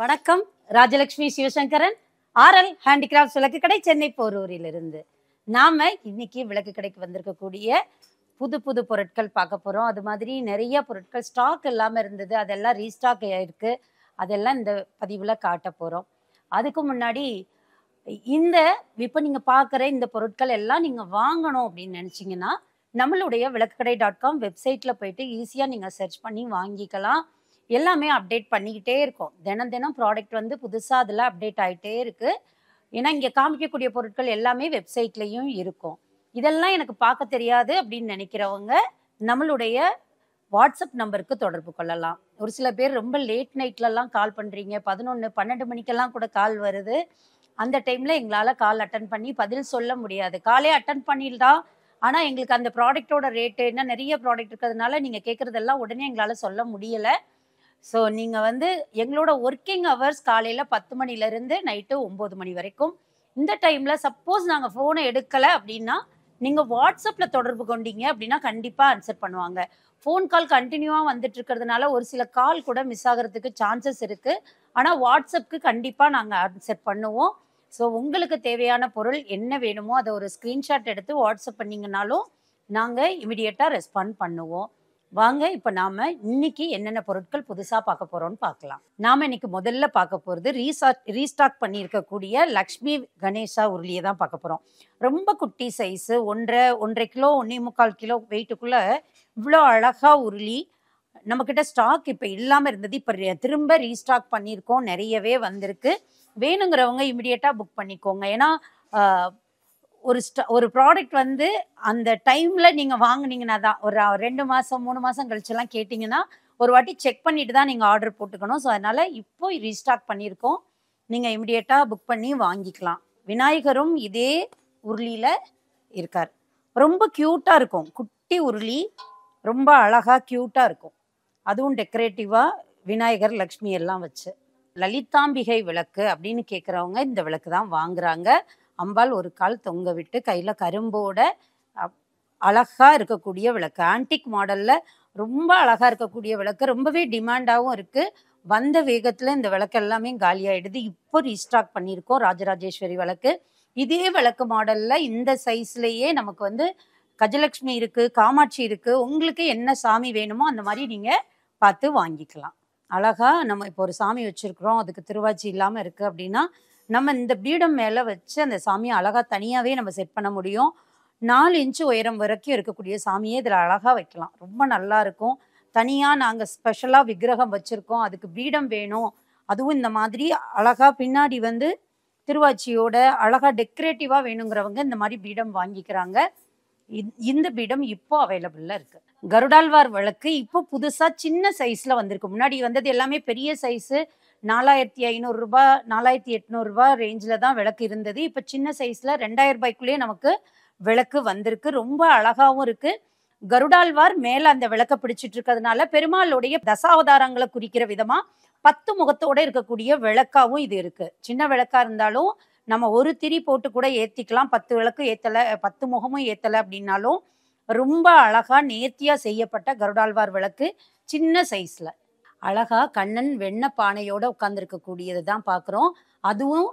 வணக்கம் Rajalakshmi Sivasankaran RL handicraft விளக்கு கடை சென்னை போரூரிலிருந்து நாம இன்னைக்கு விளக்கு கடைக்கு வந்திருக்கக்கூடிய புது புது பொருட்கள் பார்க்க போகிறோம் அது மாதிரி நிறைய பொருட்கள் ஸ்டாக் இல்லாமல் இருந்தது அதெல்லாம் ரீஸ்டாக் ஆயிருக்கு அதெல்லாம் இந்த பதிவில் காட்ட போகிறோம் அதுக்கு முன்னாடி இந்த இப்போ நீங்கள் பார்க்குற இந்த பொருட்கள் எல்லாம் நீங்கள் வாங்கணும் அப்படின்னு நினச்சிங்கன்னா நம்மளுடைய கடை டாட் காம் வெப்சைட்டில் போயிட்டு ஈஸியாக நீங்கள் சர்ச் பண்ணி வாங்கிக்கலாம் எல்லாமே அப்டேட் பண்ணிக்கிட்டே இருக்கும் தினம் தினம் ப்ராடக்ட் வந்து புதுசாக அதில் அப்டேட் ஆகிட்டே இருக்குது ஏன்னா இங்கே காமிக்கக்கூடிய பொருட்கள் எல்லாமே வெப்சைட்லேயும் இருக்கும் இதெல்லாம் எனக்கு பார்க்க தெரியாது அப்படின்னு நினைக்கிறவங்க நம்மளுடைய வாட்ஸ்அப் நம்பருக்கு தொடர்பு கொள்ளலாம் ஒரு சில பேர் ரொம்ப லேட் நைட்லலாம் கால் பண்ணுறீங்க பதினொன்று பன்னெண்டு மணிக்கெல்லாம் கூட கால் வருது அந்த டைமில் எங்களால் கால் அட்டன் பண்ணி பதில் சொல்ல முடியாது காலே அட்டன் பண்ணிடலாம் ஆனால் எங்களுக்கு அந்த ப்ராடக்டோட ரேட்டு என்ன நிறைய ப்ராடக்ட் இருக்கிறதுனால நீங்கள் கேட்குறதெல்லாம் உடனே எங்களால் சொல்ல முடியலை ஸோ நீங்கள் வந்து எங்களோட ஒர்க்கிங் ஹவர்ஸ் காலையில் பத்து மணிலேருந்து நைட்டு ஒம்பது மணி வரைக்கும் இந்த டைமில் சப்போஸ் நாங்கள் ஃபோனை எடுக்கலை அப்படின்னா நீங்கள் வாட்ஸ்அப்பில் தொடர்பு கொண்டீங்க அப்படின்னா கண்டிப்பாக ஆன்சர் பண்ணுவாங்க ஃபோன் கால் கண்டினியூவாக வந்துட்டு இருக்கிறதுனால ஒரு சில கால் கூட மிஸ் ஆகிறதுக்கு சான்சஸ் இருக்குது ஆனால் வாட்ஸ்அப்புக்கு கண்டிப்பாக நாங்கள் ஆன்சர் பண்ணுவோம் ஸோ உங்களுக்கு தேவையான பொருள் என்ன வேணுமோ அதை ஒரு ஸ்க்ரீன்ஷாட் எடுத்து வாட்ஸ்அப் பண்ணிங்கனாலும் நாங்கள் இமிடியேட்டாக ரெஸ்பாண்ட் பண்ணுவோம் வாங்க இப்போ நாம் இன்னைக்கு என்னென்ன பொருட்கள் புதுசாக பார்க்க போகிறோம்னு பார்க்கலாம் நாம் இன்னைக்கு முதல்ல பார்க்க போகிறது ரீசா ரீஸ்டாக் பண்ணியிருக்கக்கூடிய லக்ஷ்மி கணேஷா உருளியை தான் பார்க்க போகிறோம் ரொம்ப குட்டி சைஸு ஒன்றரை ஒன்றரை கிலோ ஒன்னே முக்கால் கிலோ வெயிட்டுக்குள்ளே இவ்வளோ அழகாக உருளி நம்மக்கிட்ட ஸ்டாக் இப்போ இல்லாமல் இருந்தது இப்போ திரும்ப ரீஸ்டாக் பண்ணியிருக்கோம் நிறையவே வந்திருக்கு வேணுங்கிறவங்க இமிடியேட்டாக புக் பண்ணிக்கோங்க ஏன்னா ஒரு ஸ்ட ஒரு ப்ராடக்ட் வந்து அந்த டைமில் நீங்கள் வாங்கினீங்கன்னா தான் ஒரு ரெண்டு மாதம் மூணு மாதம் கழிச்செல்லாம் கேட்டிங்கன்னா ஒரு வாட்டி செக் பண்ணிட்டு தான் நீங்கள் ஆர்டர் போட்டுக்கணும் ஸோ அதனால் இப்போ ரீஸ்டாக் பண்ணியிருக்கோம் நீங்கள் இமிடியேட்டாக புக் பண்ணி வாங்கிக்கலாம் விநாயகரும் இதே உருளியில் இருக்கார் ரொம்ப க்யூட்டாக இருக்கும் குட்டி உருளி ரொம்ப அழகாக க்யூட்டாக இருக்கும் அதுவும் டெக்கரேட்டிவாக விநாயகர் லக்ஷ்மி எல்லாம் வச்சு லலிதாம்பிகை விளக்கு அப்படின்னு கேட்குறவங்க இந்த விளக்கு தான் வாங்குகிறாங்க அம்பாள் ஒரு கால் தொங்க விட்டு கையில் கரும்போட அழகாக இருக்கக்கூடிய விளக்கு ஆன்டிக் மாடலில் ரொம்ப அழகாக இருக்கக்கூடிய விளக்கு ரொம்பவே டிமாண்டாகவும் இருக்குது வந்த வேகத்தில் இந்த விளக்கு எல்லாமே காலியாகிடுது இப்போ ரீஸ்டாக் பண்ணியிருக்கோம் ராஜராஜேஸ்வரி விளக்கு இதே விளக்கு மாடலில் இந்த சைஸ்லேயே நமக்கு வந்து கஜலட்சுமி இருக்குது காமாட்சி இருக்குது உங்களுக்கு என்ன சாமி வேணுமோ அந்த மாதிரி நீங்கள் பார்த்து வாங்கிக்கலாம் அழகாக நம்ம இப்போ ஒரு சாமி வச்சுருக்குறோம் அதுக்கு திருவாச்சி இல்லாமல் இருக்குது அப்படின்னா நம்ம இந்த பீடம் மேலே வச்சு அந்த சாமியை அழகாக தனியாகவே நம்ம செட் பண்ண முடியும் நாலு இன்ச்சு உயரம் வரைக்கும் இருக்கக்கூடிய சாமியே இதில் அழகாக வைக்கலாம் ரொம்ப நல்லா இருக்கும் தனியாக நாங்கள் ஸ்பெஷலாக விக்கிரகம் வச்சுருக்கோம் அதுக்கு பீடம் வேணும் அதுவும் இந்த மாதிரி அழகாக பின்னாடி வந்து திருவாச்சியோட அழகாக டெக்கரேட்டிவாக வேணுங்கிறவங்க இந்த மாதிரி பீடம் வாங்கிக்கிறாங்க இந்த பீடம் இப்போ அவைலபிளில் இருக்குது கருடால்வார் விளக்கு இப்போ புதுசாக சின்ன சைஸில் வந்திருக்கு முன்னாடி வந்தது எல்லாமே பெரிய சைஸு நாலாயிரத்தி ஐநூறுரூபா நாலாயிரத்தி எட்நூறுரூபா ரேஞ்சில் தான் விளக்கு இருந்தது இப்போ சின்ன சைஸில் ரெண்டாயிரம் ரூபாய்க்குள்ளேயே நமக்கு விளக்கு வந்திருக்கு ரொம்ப அழகாகவும் இருக்குது கருடாழ்வார் மேலே அந்த விளக்க பிடிச்சிட்டு இருக்கிறதுனால பெருமாளுடைய தசாவதாரங்களை குறிக்கிற விதமாக பத்து முகத்தோட இருக்கக்கூடிய விளக்காகவும் இது இருக்குது சின்ன விளக்கா இருந்தாலும் நம்ம ஒரு திரி போட்டு கூட ஏற்றிக்கலாம் பத்து விளக்கு ஏற்றலை பத்து முகமும் ஏற்றலை அப்படின்னாலும் ரொம்ப அழகாக நேர்த்தியாக செய்யப்பட்ட கருடாழ்வார் விளக்கு சின்ன சைஸில் அழகா கண்ணன் வெண்ண பானையோடு உட்காந்துருக்கக்கூடியது தான் பார்க்குறோம் அதுவும்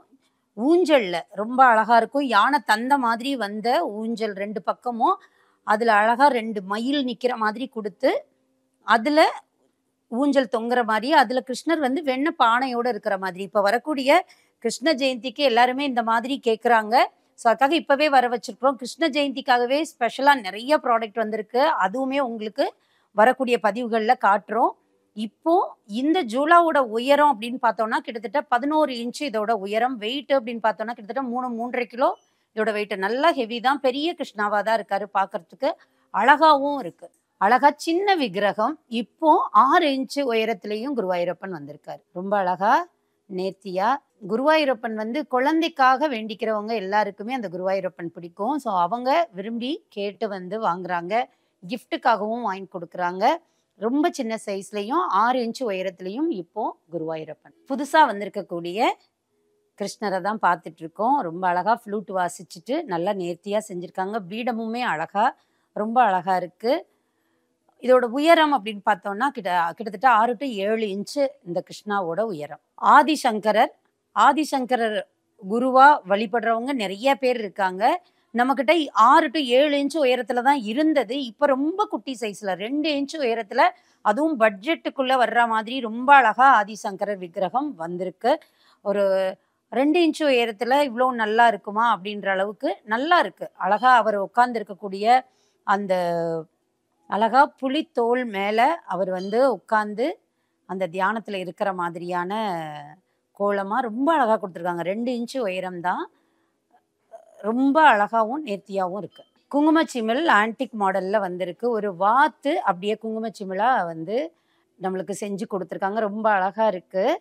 ஊஞ்சலில் ரொம்ப அழகாக இருக்கும் யானை தந்த மாதிரி வந்த ஊஞ்சல் ரெண்டு பக்கமும் அதில் அழகாக ரெண்டு மயில் நிற்கிற மாதிரி கொடுத்து அதில் ஊஞ்சல் தொங்குற மாதிரி அதில் கிருஷ்ணர் வந்து வெண்ண பானையோடு இருக்கிற மாதிரி இப்போ வரக்கூடிய கிருஷ்ண ஜெயந்திக்கு எல்லாருமே இந்த மாதிரி கேட்குறாங்க ஸோ அதுக்காக இப்போவே வர வச்சிருக்கிறோம் கிருஷ்ண ஜெயந்திக்காகவே ஸ்பெஷலாக நிறைய ப்ராடக்ட் வந்திருக்கு அதுவுமே உங்களுக்கு வரக்கூடிய பதிவுகளில் காட்டுறோம் இப்போ இந்த ஜூலாவோட உயரம் அப்படின்னு பார்த்தோம்னா கிட்டத்தட்ட பதினோரு இன்ச்சு இதோட உயரம் வெயிட் அப்படின்னு பார்த்தோம்னா கிட்டத்தட்ட மூணு மூன்றரை கிலோ இதோட வெயிட் நல்லா ஹெவி தான் பெரிய கிருஷ்ணாவாக தான் இருக்காரு பாக்குறதுக்கு அழகாகவும் இருக்கு அழகா சின்ன விக்கிரகம் இப்போ ஆறு இன்ச்சு உயரத்திலையும் குருவாயூரப்பன் வந்திருக்காரு ரொம்ப அழகா நேர்த்தியா குருவாயூரப்பன் வந்து குழந்தைக்காக வேண்டிக்கிறவங்க எல்லாருக்குமே அந்த குருவாயூரப்பன் பிடிக்கும் ஸோ அவங்க விரும்பி கேட்டு வந்து வாங்குறாங்க கிஃப்ட்டுக்காகவும் வாங்கி கொடுக்குறாங்க ரொம்ப சின்ன சைஸ்லையும் ஆறு இன்ச்சு உயரத்துலையும் இப்போது குருவாயூரப்பன் புதுசாக வந்திருக்கக்கூடிய கிருஷ்ணரை தான் பார்த்துட்ருக்கோம் ரொம்ப அழகாக ஃப்ளூட் வாசிச்சுட்டு நல்லா நேர்த்தியாக செஞ்சுருக்காங்க பீடமுமே அழகாக ரொம்ப அழகாக இருக்குது இதோட உயரம் அப்படின்னு பார்த்தோம்னா கிட்ட கிட்டத்தட்ட ஆறு டு ஏழு இன்ச்சு இந்த கிருஷ்ணாவோட உயரம் ஆதிசங்கரர் ஆதிசங்கரர் குருவாக வழிபடுறவங்க நிறைய பேர் இருக்காங்க நம்மக்கிட்ட ஆறு டு ஏழு இன்ச்சு உயரத்தில் தான் இருந்தது இப்போ ரொம்ப குட்டி சைஸில் ரெண்டு இன்ச்சு உயரத்தில் அதுவும் பட்ஜெட்டுக்குள்ளே வர்ற மாதிரி ரொம்ப அழகாக ஆதிசங்கரர் விக்கிரகம் வந்திருக்கு ஒரு ரெண்டு இன்ச்சு உயரத்தில் இவ்வளோ நல்லா இருக்குமா அப்படின்ற அளவுக்கு நல்லா இருக்குது அழகாக அவர் இருக்கக்கூடிய அந்த அழகா புலித்தோல் மேலே அவர் வந்து உட்காந்து அந்த தியானத்தில் இருக்கிற மாதிரியான கோலமாக ரொம்ப அழகாக கொடுத்துருக்காங்க ரெண்டு இன்ச்சு உயரம்தான் ரொம்ப அழகாகவும் நேர்த்தியாகவும் இருக்குது குங்குமச்சிமிழ் ஆன்டிக் மாடலில் வந்திருக்கு ஒரு வாத்து அப்படியே குங்குமச்சிமிழாக வந்து நம்மளுக்கு செஞ்சு கொடுத்துருக்காங்க ரொம்ப அழகாக இருக்குது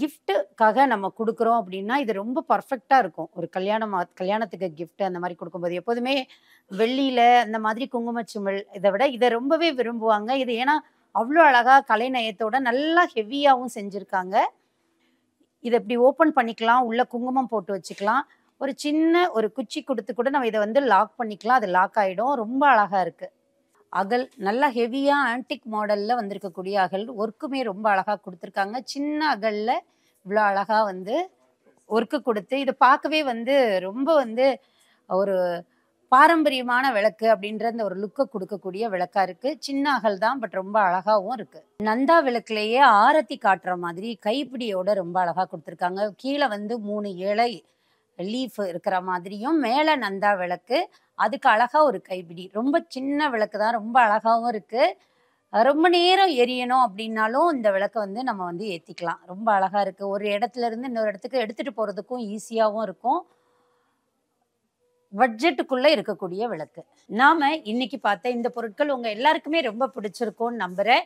கிஃப்ட்டுக்காக நம்ம கொடுக்குறோம் அப்படின்னா இது ரொம்ப பர்ஃபெக்டாக இருக்கும் ஒரு கல்யாணம் கல்யாணத்துக்கு கிஃப்ட் அந்த மாதிரி கொடுக்கும்போது எப்போதுமே வெள்ளியில் அந்த மாதிரி குங்குமச்சிமிழ் இதை விட இதை ரொம்பவே விரும்புவாங்க இது ஏன்னா அவ்வளோ அழகாக கலைநயத்தோட நல்லா ஹெவியாகவும் செஞ்சுருக்காங்க இதை இப்படி ஓப்பன் பண்ணிக்கலாம் உள்ளே குங்குமம் போட்டு வச்சுக்கலாம் ஒரு சின்ன ஒரு குச்சி கொடுத்து கூட நம்ம இதை வந்து லாக் பண்ணிக்கலாம் அது லாக் ஆகிடும் ரொம்ப அழகாக இருக்குது அகல் நல்லா ஹெவியாக ஆன்டிக் மாடலில் வந்திருக்கக்கூடிய அகல் ஒர்க்குமே ரொம்ப அழகாக கொடுத்துருக்காங்க சின்ன அகலில் இவ்வளோ அழகாக வந்து ஒர்க்கு கொடுத்து இதை பார்க்கவே வந்து ரொம்ப வந்து ஒரு பாரம்பரியமான விளக்கு அப்படின்ற அந்த ஒரு லுக்கை கொடுக்கக்கூடிய விளக்காக இருக்குது சின்ன அகல் தான் பட் ரொம்ப அழகாவும் இருக்குது நந்தா விளக்குலேயே ஆரத்தி காட்டுற மாதிரி கைப்பிடியோட ரொம்ப அழகாக கொடுத்துருக்காங்க கீழே வந்து மூணு இலை லீஃப் இருக்கிற மாதிரியும் மேலே நந்தா விளக்கு அதுக்கு அழகாக ஒரு கைப்பிடி ரொம்ப சின்ன விளக்கு தான் ரொம்ப அழகாகவும் இருக்குது ரொம்ப நேரம் எரியணும் அப்படின்னாலும் இந்த விளக்கை வந்து நம்ம வந்து ஏற்றிக்கலாம் ரொம்ப அழகாக இருக்குது ஒரு இடத்துல இருந்து இன்னொரு இடத்துக்கு எடுத்துகிட்டு போகிறதுக்கும் ஈஸியாகவும் இருக்கும் பட்ஜெட்டுக்குள்ளே இருக்கக்கூடிய விளக்கு நாம் இன்றைக்கி பார்த்த இந்த பொருட்கள் உங்கள் எல்லாருக்குமே ரொம்ப பிடிச்சிருக்கும்னு நம்புகிறேன்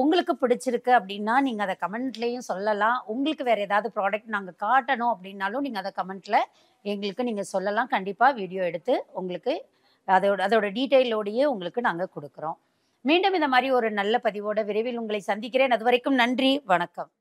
உங்களுக்கு பிடிச்சிருக்கு அப்படின்னா நீங்கள் அதை கமெண்ட்லேயும் சொல்லலாம் உங்களுக்கு வேறு ஏதாவது ப்ராடக்ட் நாங்கள் காட்டணும் அப்படின்னாலும் நீங்கள் அதை கமெண்ட்டில் எங்களுக்கு நீங்கள் சொல்லலாம் கண்டிப்பாக வீடியோ எடுத்து உங்களுக்கு அதோட அதோட டீட்டெயிலோடையே உங்களுக்கு நாங்கள் கொடுக்குறோம் மீண்டும் இந்த மாதிரி ஒரு நல்ல பதிவோட விரைவில் உங்களை சந்திக்கிறேன் அது வரைக்கும் நன்றி வணக்கம்